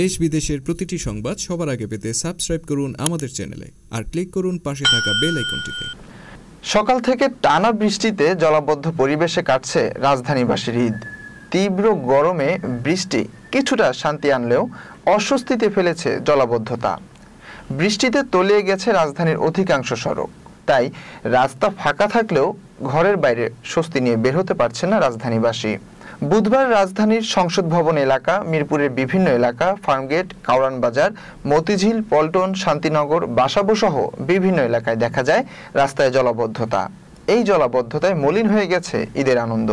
দেশ বিদেশের প্রতিটি সংবাদ সবার আগে পেতে সাবস্ক্রাইব করুন আমাদের চ্যানেলে আর ক্লিক করুন পাশে থাকা বেল আইকনটিতে সকাল থেকে টানা বৃষ্টিতে জলাবদ্ধ পরিবেশে কাটছে রাজধানীবাসীর ঈদ তীব্র গরমে বৃষ্টি কিছুটা শান্তি আনলেও অস্বস্তিতে ফেলেছে জলাবদ্ধতা বৃষ্টিতে তলিয়ে গেছে রাজধানীর অধিকাংশ সড়ক তাই রাস্তা ফাঁকা থাকলেও ঘরের বাইরে স্বস্তি নিয়ে বের হতে পারছে না রাজধানীবাসী বুধবার রাজধানীর সংসদ ভবন এলাকা মিরপুরের বিভিন্ন এলাকা ফার্মগেট কাউরান বাজার মতিঝিল পল্টন শান্তিনগর বাসাবো সহ বিভিন্ন এলাকায় দেখা যায় রাস্তায় জলাবদ্ধতা এই জলাবদ্ধতায় মলিন হয়ে গেছে ঈদের আনন্দ